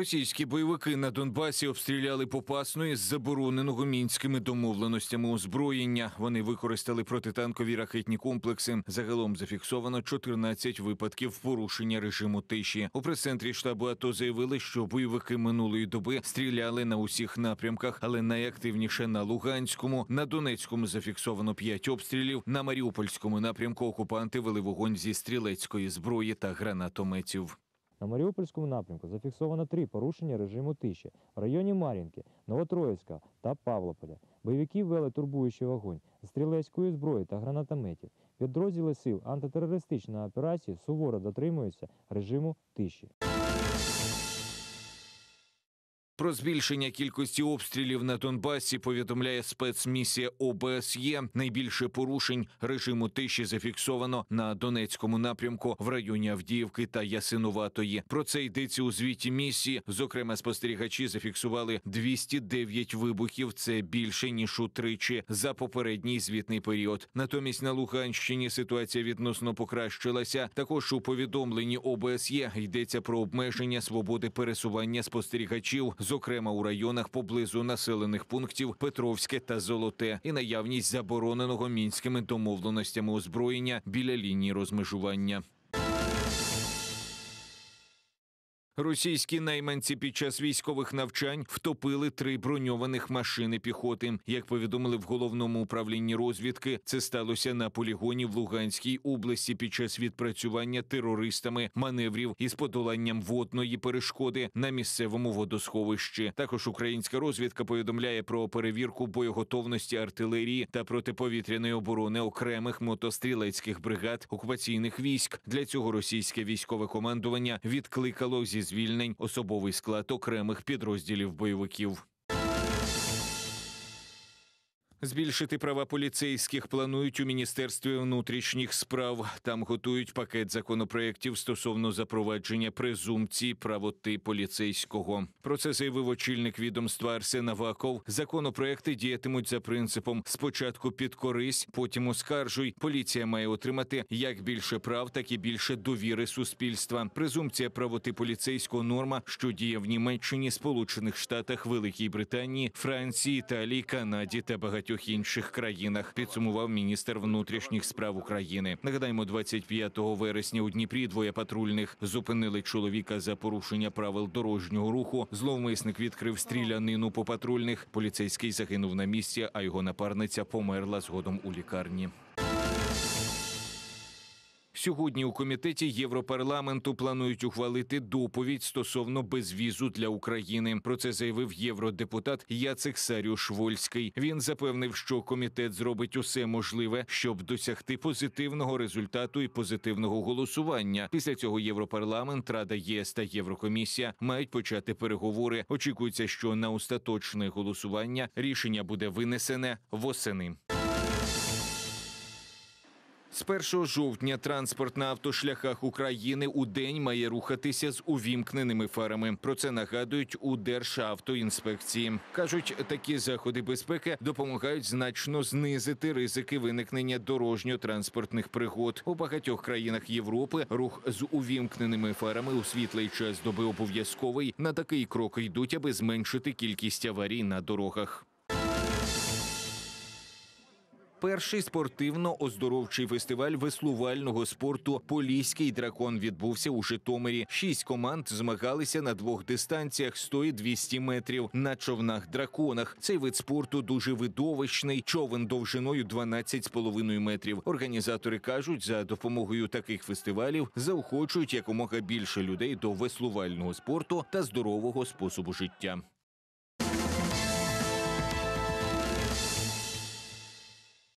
Російські бойовики на Донбасі обстріляли Попасну із забороненого мінськими домовленостями озброєння. Вони використали протитанкові ракетні комплекси. Загалом зафіксовано 14 випадків порушення режиму тиші. У прес-центрі штабу АТО заявили, що бойовики минулої доби стріляли на усіх напрямках, але найактивніше на Луганському, на Донецькому зафіксовано 5 обстрілів. На Маріупольському напрямку окупанти вели вогонь зі стрілецької зброї та гранатометів. На Маріупольському напрямку зафіксовано три порушення режиму тиші в районі Мар'їнки, Новотроїцька та Павлополя. Бойовики ввели турбуючий вогонь стрілецької зброї та гранатометів. Підрозділи сил антитерористичної операції суворо дотримуються режиму тиші. Про збільшення кількості обстрілів на Донбасі повідомляє спецмісія ОБСЄ. Найбільше порушень режиму тиші зафіксовано на Донецькому напрямку в районі Авдіївки та Ясиноватої. Про це йдеться у звіті місії. Зокрема, спостерігачі зафіксували 209 вибухів. Це більше ніж утричі за попередній звітний період. Натомість на Луганщині ситуація відносно покращилася. Також у повідомленні ОБСЄ йдеться про обмеження свободи пересування спостерігачів зокрема у районах поблизу населених пунктів Петровське та Золоте, і наявність забороненого мінськими домовленостями озброєння біля лінії розмежування. Російські найманці під час військових навчань втопили три броньованих машини піхоти. Як повідомили в головному управлінні розвідки, це сталося на полігоні в Луганській області під час відпрацювання терористами маневрів із подоланням водної перешкоди на місцевому водосховищі. Також українська розвідка повідомляє про перевірку боєготовності артилерії та протиповітряної оборони окремих мотострілецьких бригад окупаційних військ. Для цього російське військове командування відкликало зі звільнень, особовий склад окремих підрозділів бойовиків. Збільшити права поліцейських планують у міністерстві внутрішніх справ. Там готують пакет законопроєктів стосовно запровадження презумпції правоти поліцейського. Про це заявив очільник відомства Арсен Аваков. Законопроекти діятимуть за принципом: спочатку під користь, потім оскаржуй. Поліція має отримати як більше прав, так і більше довіри суспільства. Презумпція правоти поліцейського норма, що діє в Німеччині, Сполучених Штатах, Великій Британії, Франції, Італії, Канаді та багатьох багатьох інших країнах. Підсумував міністр внутрішніх справ України. Нагадаємо, 25 вересня у Дніпрі двоє патрульних зупинили чоловіка за порушення правил дорожнього руху. Зловмисник відкрив стрілянину по патрульних. Поліцейський загинув на місці, а його напарниця померла згодом у лікарні. Сьогодні у комітеті Європарламенту планують ухвалити доповідь стосовно безвізу для України. Про це заявив євродепутат Яцек Сарюш Він запевнив, що комітет зробить усе можливе, щоб досягти позитивного результату і позитивного голосування. Після цього європарламент, Рада ЄС та Єврокомісія мають почати переговори. Очікується, що на остаточне голосування рішення буде винесене восени. З 1 жовтня транспорт на автошляхах України у день має рухатися з увімкненими фарами. Про це нагадують у Державтоінспекції. кажуть, такі заходи безпеки допомагають значно знизити ризики виникнення дорожньо-транспортних пригод у багатьох країнах Європи. Рух з увімкненими фарами у світлий час доби обов'язковий. На такий крок йдуть, аби зменшити кількість аварій на дорогах. Перший спортивно-оздоровчий фестиваль веслувального спорту Поліський дракон відбувся у Житомирі. Шість команд змагалися на двох дистанціях 100 і 200 метрів на човнах драконах. Цей вид спорту дуже видовищний. Човен довжиною 12,5 метрів. Організатори кажуть, за допомогою таких фестивалів заохочують якомога більше людей до веслувального спорту та здорового способу життя.